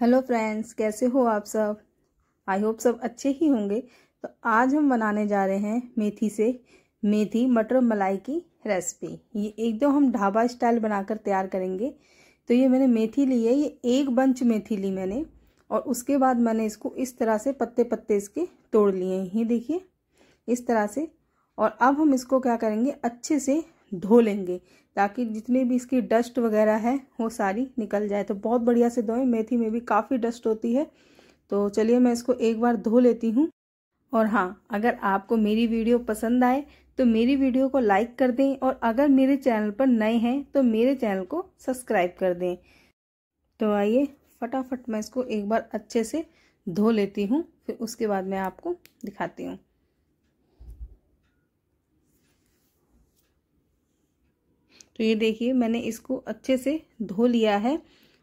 hello friends कैसे हो आप सब आई होप सब अच्छे ही होंगे तो आज हम बनाने जा रहे हैं मेथी से मेथी मटर मलाई की रेसिपी ये एकदम हम ढाबा स्टाइल बनाकर तैयार करेंगे तो ये मैंने मेथी ली है ये एक बंच मेथी ली मैंने और उसके बाद मैंने इसको इस तरह से पत्ते पत्ते इसके तोड़ लिए ये देखिए इस तरह से और अब हम इसको क्या करेंगे अच्छे से धो लेंगे ताकि जितने भी इसकी डस्ट वगैरह है वो सारी निकल जाए तो बहुत बढ़िया से धोएं मेथी में भी काफ़ी डस्ट होती है तो चलिए मैं इसको एक बार धो लेती हूँ और हाँ अगर आपको मेरी वीडियो पसंद आए तो मेरी वीडियो को लाइक कर दें और अगर मेरे चैनल पर नए हैं तो मेरे चैनल को सब्सक्राइब कर दें तो आइए फटाफट मैं इसको एक बार अच्छे से धो लेती हूँ फिर उसके बाद मैं आपको दिखाती हूँ तो ये देखिए मैंने इसको अच्छे से धो लिया है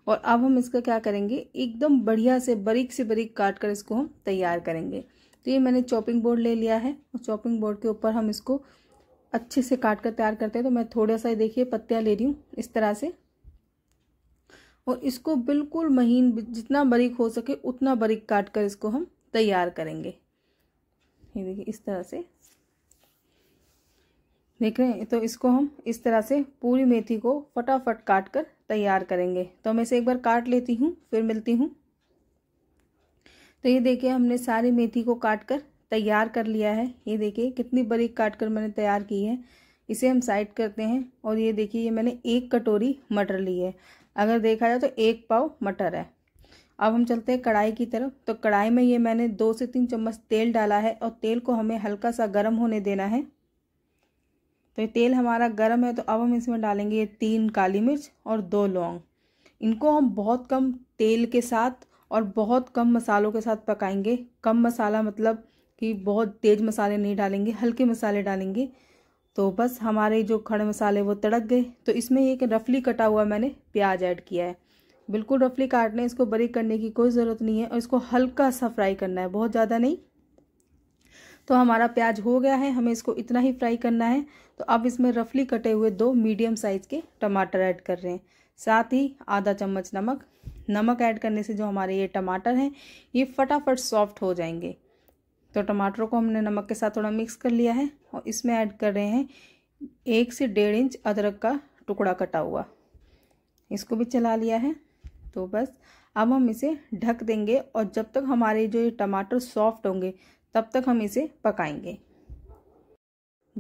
और अब हम इसका क्या करेंगे एकदम बढ़िया से बारीक से बारीक काट कर इसको हम तैयार करेंगे तो ये मैंने चॉपिंग बोर्ड ले लिया है और चॉपिंग बोर्ड के ऊपर हम इसको अच्छे से काट कर तैयार करते हैं तो मैं थोड़ा सा देखिए पत्तियाँ ले रही हूँ इस तरह से और इसको बिल्कुल महीन जितना बारीक हो सके उतना बारीक काट कर इसको हम तैयार करेंगे ये देखिए इस तरह से देख रहे हैं तो इसको हम इस तरह से पूरी मेथी को फटाफट काट कर तैयार करेंगे तो मैं इसे एक बार काट लेती हूँ फिर मिलती हूँ तो ये देखिए हमने सारी मेथी को काट कर तैयार कर लिया है ये देखिए कितनी बारीक काट कर मैंने तैयार की है इसे हम साइड करते हैं और ये देखिए ये मैंने एक कटोरी मटर ली है अगर देखा जाए तो एक पाव मटर है अब हम चलते हैं कढ़ाई की तरफ तो कढ़ाई में ये मैंने दो से तीन चम्मच तेल डाला है और तेल को हमें हल्का सा गर्म होने देना है तो ये तेल हमारा गर्म है तो अब हम इसमें डालेंगे ये तीन काली मिर्च और दो लौंग इनको हम बहुत कम तेल के साथ और बहुत कम मसालों के साथ पकाएंगे कम मसाला मतलब कि बहुत तेज़ मसाले नहीं डालेंगे हल्के मसाले डालेंगे तो बस हमारे जो खड़े मसाले वो तड़क गए तो इसमें एक रफली कटा हुआ मैंने प्याज ऐड किया है बिल्कुल रफली काटने इसको बरीक करने की कोई ज़रूरत नहीं है और इसको हल्का सा फ्राई करना है बहुत ज़्यादा नहीं तो हमारा प्याज हो गया है हमें इसको इतना ही फ्राई करना है तो अब इसमें रफली कटे हुए दो मीडियम साइज़ के टमाटर ऐड कर रहे हैं साथ ही आधा चम्मच नमक नमक ऐड करने से जो हमारे ये टमाटर हैं ये फटाफट सॉफ्ट हो जाएंगे तो टमाटरों को हमने नमक के साथ थोड़ा मिक्स कर लिया है और इसमें ऐड कर रहे हैं एक से डेढ़ इंच अदरक का टुकड़ा कटा हुआ इसको भी चला लिया है तो बस अब हम इसे ढक देंगे और जब तक हमारे जो ये टमाटर सॉफ्ट होंगे तब तक हम इसे पकाएंगे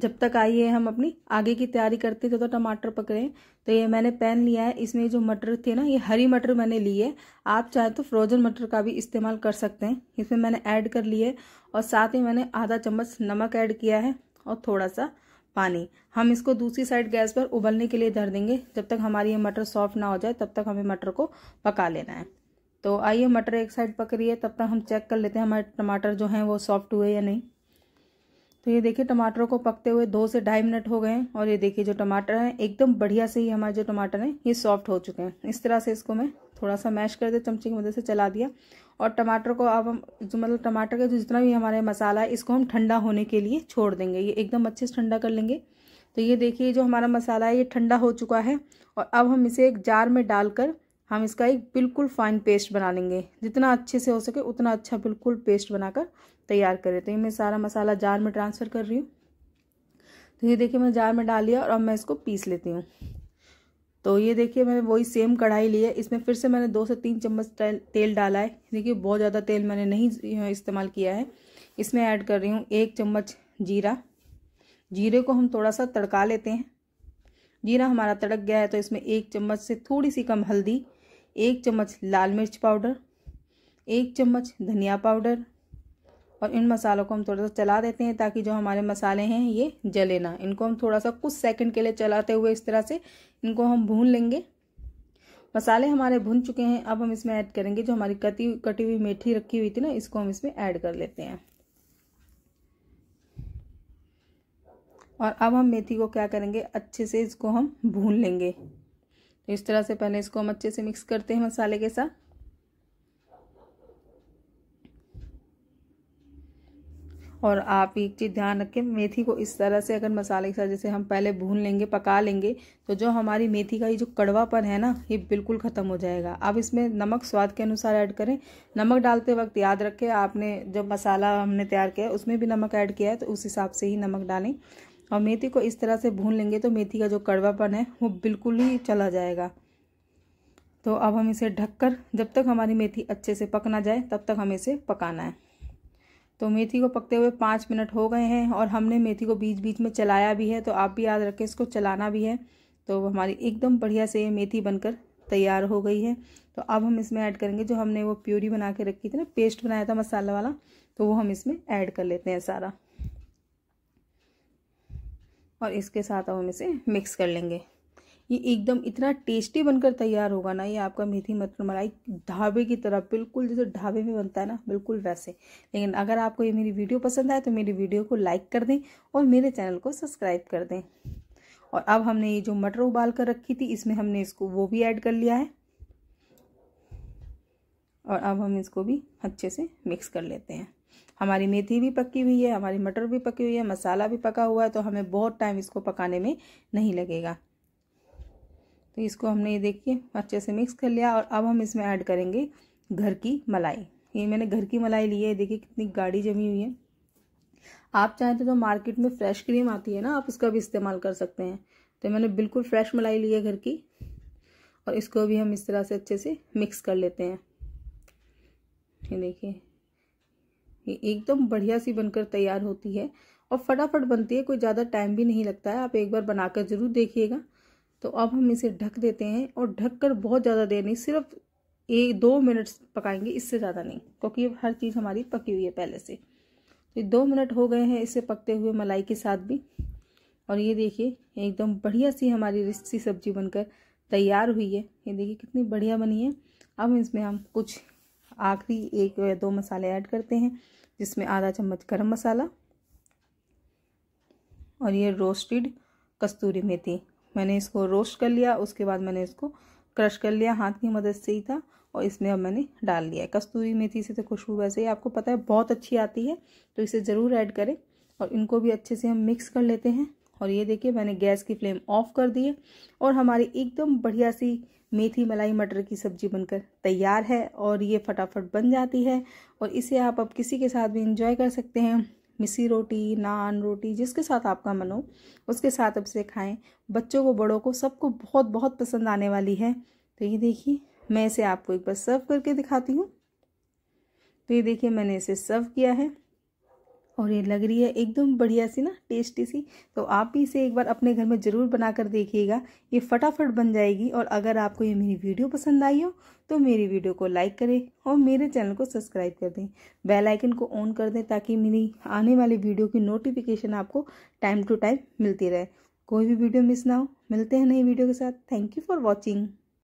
जब तक आइए हम अपनी आगे की तैयारी करते तो, तो टमाटर पक रहे हैं तो ये मैंने पैन लिया है इसमें जो मटर थे ना ये हरी मटर मैंने ली है आप चाहे तो फ्रोजन मटर का भी इस्तेमाल कर सकते हैं इसमें मैंने ऐड कर लिए और साथ ही मैंने आधा चम्मच नमक ऐड किया है और थोड़ा सा पानी हम इसको दूसरी साइड गैस पर उबलने के लिए धर देंगे जब तक हमारी ये मटर सॉफ्ट ना हो जाए तब तक हमें मटर को पका लेना है तो आइए मटर एक साइड पक रही है तब तक हम चेक कर लेते हैं हमारे टमाटर जो हैं वो सॉफ्ट हुए या नहीं तो ये देखिए टमाटरों को पकते हुए दो से ढाई मिनट हो गए हैं और ये देखिए जो टमाटर हैं एकदम बढ़िया से ही हमारे जो टमाटर हैं ये सॉफ्ट हो चुके हैं इस तरह से इसको मैं थोड़ा सा मैश कर दिया चमचे की मदद से चला दिया और टमाटर को अब हम जो मतलब टमाटर का जो जितना भी हमारे मसाला है इसको हम ठंडा होने के लिए छोड़ देंगे ये एकदम अच्छे से ठंडा कर लेंगे तो ये देखिए जो हमारा मसाला है ये ठंडा हो चुका है और अब हम इसे एक जार में डालकर हम इसका एक बिल्कुल फाइन पेस्ट बना लेंगे जितना अच्छे से हो सके उतना अच्छा बिल्कुल पेस्ट बनाकर तैयार करें तो ये मैं सारा मसाला जार में ट्रांसफ़र कर रही हूँ तो ये देखिए मैंने जार में डाल लिया और अब मैं इसको पीस लेती हूँ तो ये देखिए मैंने वही सेम कढ़ाई ली है इसमें फिर से मैंने दो से तीन चम्मच तेल डाला है देखिए बहुत ज़्यादा तेल मैंने नहीं इस्तेमाल किया है इसमें ऐड कर रही हूँ एक चम्मच जीरा जीरे को हम थोड़ा सा तड़का लेते हैं जीरा हमारा तड़क गया है तो इसमें एक चम्मच से थोड़ी सी कम हल्दी एक चम्मच लाल मिर्च पाउडर एक चम्मच धनिया पाउडर और इन मसालों को हम थोड़ा सा चला देते हैं ताकि जो हमारे मसाले हैं ये जले ना इनको हम थोड़ा सा कुछ सेकंड के लिए चलाते हुए इस तरह से इनको हम भून लेंगे मसाले हमारे भुन चुके हैं अब हम इसमें ऐड करेंगे जो हमारी कटी कटी हुई मेथी रखी हुई थी ना इसको हम इसमें ऐड कर लेते हैं और अब हम मेथी को क्या करेंगे अच्छे से इसको हम भून लेंगे तो इस तरह से पहले इसको हम अच्छे से मिक्स करते हैं मसाले के साथ और आप एक चीज़ ध्यान रखें मेथी को इस तरह से अगर मसाले के साथ जैसे हम पहले भून लेंगे पका लेंगे तो जो हमारी मेथी का ये जो कड़वापन है ना ये बिल्कुल ख़त्म हो जाएगा अब इसमें नमक स्वाद के अनुसार ऐड करें नमक डालते वक्त याद रखें आपने जब मसाला हमने तैयार किया है उसमें भी नमक ऐड किया है तो उस हिसाब से ही नमक डालें और मेथी को इस तरह से भून लेंगे तो मेथी का जो कड़वापन है वो बिल्कुल ही चला जाएगा तो अब हम इसे ढककर जब तक हमारी मेथी अच्छे से पक ना जाए तब तक हमें इसे पकाना है तो मेथी को पकते हुए पाँच मिनट हो गए हैं और हमने मेथी को बीच बीच में चलाया भी है तो आप भी याद रखें इसको चलाना भी है तो हमारी एकदम बढ़िया से ये मेथी बनकर तैयार हो गई है तो अब हम इसमें ऐड करेंगे जो हमने वो प्यूरी बना के रखी थी ना पेस्ट बनाया था मसाला वाला तो वो हम इसमें ऐड कर लेते हैं सारा और इसके साथ अब हम इसे मिक्स कर लेंगे ये एकदम इतना टेस्टी बनकर तैयार होगा ना ये आपका मेथी मटर मलाई ढाबे की तरह बिल्कुल जैसे ढाबे में बनता है ना बिल्कुल वैसे लेकिन अगर आपको ये मेरी वीडियो पसंद आए तो मेरी वीडियो को लाइक कर दें और मेरे चैनल को सब्सक्राइब कर दें और अब हमने ये जो मटर उबाल कर रखी थी इसमें हमने इसको वो भी ऐड कर लिया है और अब हम इसको भी अच्छे से मिक्स कर लेते हैं हमारी मेथी भी पकी हुई है हमारी मटर भी पकी हुई है मसाला भी पका हुआ है तो हमें बहुत टाइम इसको पकाने में नहीं लगेगा तो इसको हमने ये देखिए अच्छे से मिक्स कर लिया और अब हम इसमें ऐड करेंगे घर की मलाई ये मैंने घर की मलाई ली है देखिए कितनी गाढ़ी जमी हुई है आप चाहें तो जो तो मार्केट में फ्रेश क्रीम आती है ना आप उसका भी इस्तेमाल कर सकते हैं तो मैंने बिल्कुल फ्रेश मलाई ली है घर की और इसको भी हम इस तरह से अच्छे से मिक्स कर लेते हैं ये देखिए ये एकदम बढ़िया सी बनकर तैयार होती है और फटाफट बनती है कोई ज़्यादा टाइम भी नहीं लगता है आप एक बार बनाकर ज़रूर देखिएगा तो अब हम इसे ढक देते हैं और ढक कर बहुत ज़्यादा देर नहीं सिर्फ एक दो मिनट पकाएंगे इससे ज़्यादा नहीं क्योंकि हर चीज़ हमारी पकी हुई है पहले से तो दो मिनट हो गए हैं इसे पकते हुए मलाई के साथ भी और ये देखिए एकदम बढ़िया सी हमारी रिस्सी सब्जी बनकर तैयार हुई है ये देखिए कितनी बढ़िया बनी है अब इसमें हम कुछ आखिरी एक या दो मसाले ऐड करते हैं जिसमें आधा चम्मच गरम मसाला और ये रोस्टेड कस्तूरी मेथी मैंने इसको रोस्ट कर लिया उसके बाद मैंने इसको क्रश कर लिया हाथ की मदद से ही था और इसमें अब मैंने डाल लिया कस्तूरी मेथी से तो खुशबू वैसे ही आपको पता है बहुत अच्छी आती है तो इसे ज़रूर ऐड करें और इनको भी अच्छे से हम मिक्स कर लेते हैं और ये देखिए मैंने गैस की फ्लेम ऑफ कर दी है और हमारी एकदम बढ़िया सी मेथी मलाई मटर की सब्जी बनकर तैयार है और ये फटाफट बन जाती है और इसे आप अब किसी के साथ भी इंजॉय कर सकते हैं मिसी रोटी नान रोटी जिसके साथ आपका मन हो उसके साथ अब से खाएं बच्चों को बड़ों को सबको बहुत बहुत पसंद आने वाली है तो ये देखिए मैं इसे आपको एक बार सर्व करके दिखाती हूँ तो ये देखिए मैंने इसे सर्व किया है और ये लग रही है एकदम बढ़िया सी ना टेस्टी सी तो आप भी इसे एक बार अपने घर में ज़रूर बना कर देखिएगा ये फटाफट बन जाएगी और अगर आपको ये मेरी वीडियो पसंद आई हो तो मेरी वीडियो को लाइक करें और मेरे चैनल को सब्सक्राइब कर दें बेल आइकन को ऑन कर दें ताकि मेरी आने वाली वीडियो की नोटिफिकेशन आपको टाइम टू टाइम मिलती रहे कोई भी वीडियो मिस ना हो मिलते हैं नई वीडियो के साथ थैंक यू फॉर वॉचिंग